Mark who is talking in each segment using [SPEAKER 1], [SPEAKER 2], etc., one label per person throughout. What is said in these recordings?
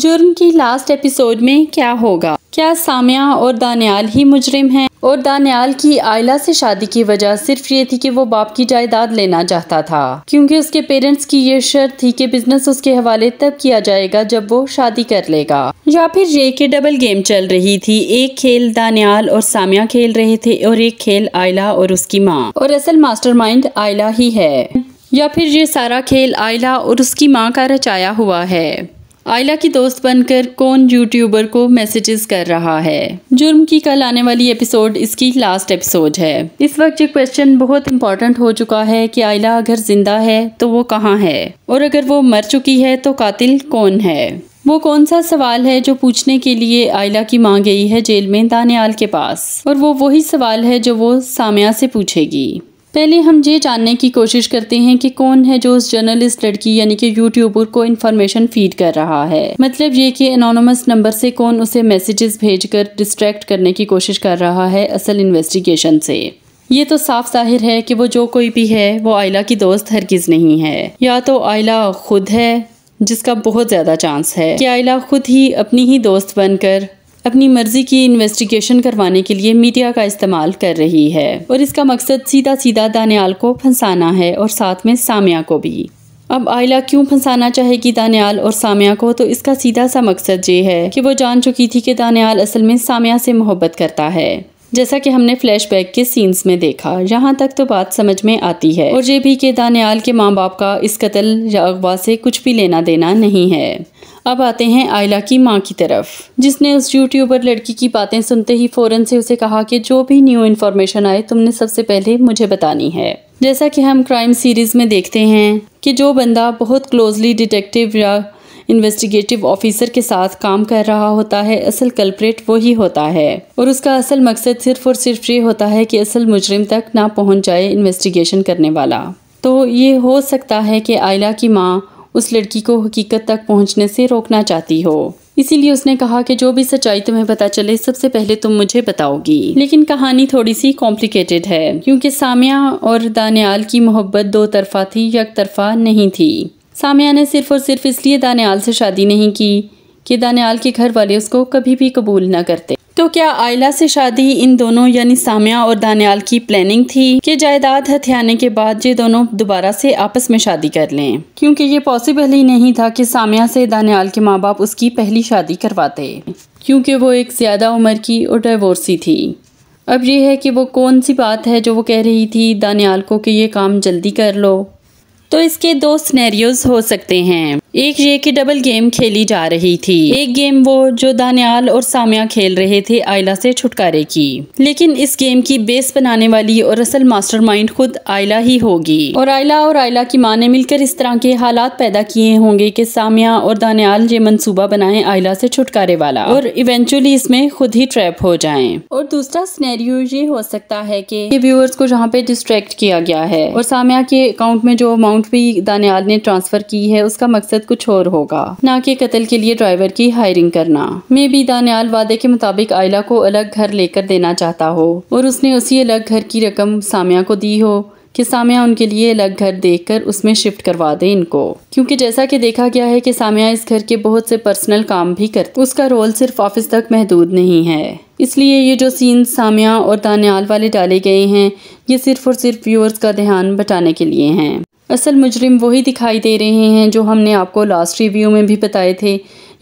[SPEAKER 1] जुर्म की last episode में क्या होगा क्या सामिया और दानियाल ही मुजरिम हैं और दानियाल की आयला से शादी की वजह सिर्फ ये थी कि वो बाप की जायदाद लेना चाहता था क्योंकि उसके पेरेंट्स की ये शर्त थी कि बिजनेस उसके हवाले तब किया जाएगा जब वो शादी कर लेगा या फिर ये के डबल गेम चल रही थी एक खेल दानियाल और सामिया खेल रहे थे और एक खेल आयला और उसकी माँ और असल मास्टर आयला ही है या फिर ये सारा खेल आयला और उसकी माँ का रचाया हुआ है आयला की दोस्त बनकर कौन यूट्यूबर को मैसेजेस कर रहा है जुर्म की कल आने वाली एपिसोड इसकी लास्ट एपिसोड है इस वक्त ये क्वेश्चन बहुत इंपॉर्टेंट हो चुका है कि आयला अगर जिंदा है तो वो कहाँ है और अगर वो मर चुकी है तो कातिल कौन है वो कौन सा सवाल है जो पूछने के लिए आयला की माँ गई है जेल में दानियाल के पास और वो वही सवाल है जो वो सामिया से पूछेगी पहले हम ये जानने की कोशिश करते हैं कि कौन है जो उस जर्नलिस्ट लड़की यानी कि यूट्यूबर को इन्फॉर्मेशन फीड कर रहा है मतलब ये कि एनोनमस नंबर से कौन उसे मैसेजेस भेजकर डिस्ट्रैक्ट करने की कोशिश कर रहा है असल इन्वेस्टिगेशन से ये तो साफ जाहिर है कि वो जो कोई भी है वो आयला की दोस्त हरगिज नहीं है या तो आयला खुद है जिसका बहुत ज़्यादा चांस है कि आयला खुद ही अपनी ही दोस्त बनकर अपनी मर्जी की इन्वेस्टिगेशन करवाने के लिए मीडिया का इस्तेमाल कर रही है और इसका मकसद सीधा सीधा दानियाल को फंसाना है और साथ में सामिया को भी अब आयला क्यों फंसाना चाहेगी दानियाल और सामिया को तो इसका सीधा सा मकसद ये है कि वो जान चुकी थी कि दानियाल असल में सामिया से मोहब्बत करता है जैसा कि हमने फ्लैशबैक के सीन्स में देखा यहाँ तक तो बात समझ में आती है और ये भी कि दानियाल के माँ बाप का इस कत्ल या अगवा से कुछ भी लेना देना नहीं है अब आते हैं आयला की माँ की तरफ जिसने उस यूट्यूबर लड़की की बातें सुनते ही फ़ौरन से उसे कहा कि जो भी न्यू इन्फॉर्मेशन आए तुमने सबसे पहले मुझे बतानी है जैसा कि हम क्राइम सीरीज़ में देखते हैं कि जो बंदा बहुत क्लोजली डिटेक्टिव या इन्वेस्टिगेटिव ऑफिसर के साथ काम कर रहा होता है असल कल्परेट वही होता है और उसका असल मकसद सिर्फ और सिर्फ ये होता है कि असल मुजरिम तक ना पहुंच जाए इन्वेस्टिगेशन करने वाला तो ये हो सकता है कि आयला की माँ उस लड़की को हकीकत तक पहुंचने से रोकना चाहती हो इसीलिए उसने कहा कि जो भी सच्चाई तुम्हें पता चले सबसे पहले तुम मुझे बताओगी लेकिन कहानी थोड़ी सी कॉम्प्लिकेटेड है क्योंकि सामिया और दानियाल की मोहब्बत दो तरफा थी एक तरफा नहीं थी सामिया ने सिर्फ और सिर्फ इसलिए दानियाल से शादी नहीं की कि दानियाल के घर वाले उसको कभी भी कबूल न करते तो क्या आयला से शादी इन दोनों यानी सामिया और दानियाल की प्लानिंग थी कि जायदाद हथियाने के बाद ये दोनों दोबारा से आपस में शादी कर लें क्योंकि ये पॉसिबल ही नहीं था कि सामिया से दानियाल के माँ बाप उसकी पहली शादी करवाते क्योंकि वो एक ज़्यादा उम्र की और डिवोर्सी थी अब यह है कि वो कौन सी बात है जो वो कह रही थी दानियाल को कि ये काम जल्दी कर लो तो इसके दो स्नैरियोज हो सकते हैं एक ये की डबल गेम खेली जा रही थी एक गेम वो जो दानियाल और सामिया खेल रहे थे आयला से छुटकारे की लेकिन इस गेम की बेस बनाने वाली और असल मास्टरमाइंड खुद आयला ही होगी और आयला और आयला की मां ने मिलकर इस तरह के हालात पैदा किए होंगे कि सामिया और दानियाल ये मंसूबा बनाए आयला से छुटकारे वाला और इवेंचुअली इसमें खुद ही ट्रैप हो जाए और दूसरा स्नैरियो ये हो सकता है की व्यूअर्स को जहाँ पे डिस्ट्रैक्ट किया गया है और सामिया के अकाउंट में जो अमाउंट भी दानियाल ने ट्रांसफर की है उसका मकसद मकसद कुछ और होगा न कि कत्ल के लिए ड्राइवर की हायरिंग करना मे भी दानियाल वादे के मुताबिक आयला को अलग घर लेकर देना चाहता हो और उसने उसी अलग घर की रकम सामिया को दी हो कि सामिया उनके लिए अलग घर देखकर उसमें शिफ्ट करवा दे इनको क्योंकि जैसा कि देखा गया है कि सामिया इस घर के बहुत से पर्सनल काम भी करती उसका रोल सिर्फ ऑफिस तक महदूद नहीं है इसलिए ये जो सीन सामिया और दानियाल वाले डाले गए हैं ये सिर्फ और सिर्फ व्यूअर्स का ध्यान बटाने के लिए हैं असल मुजरिम वही दिखाई दे रहे हैं जो हमने आपको लास्ट रिव्यू में भी बताए थे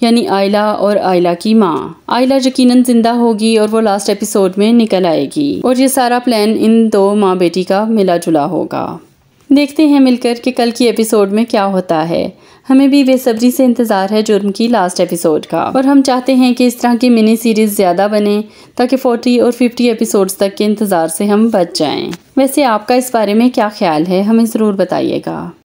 [SPEAKER 1] यानी आयला और आयला की माँ आयला यकीनन जिंदा होगी और वो लास्ट एपिसोड में निकल आएगी और ये सारा प्लान इन दो माँ बेटी का मिला जुला होगा देखते हैं मिलकर कि कल की एपिसोड में क्या होता है हमें भी बेसब्री से इंतज़ार है जुर्म की लास्ट एपिसोड का और हम चाहते हैं कि इस तरह की मिनी सीरीज़ ज़्यादा बने ताकि 40 और 50 एपिसोड्स तक के इंतज़ार से हम बच जाएं। वैसे आपका इस बारे में क्या ख्याल है हमें ज़रूर बताइएगा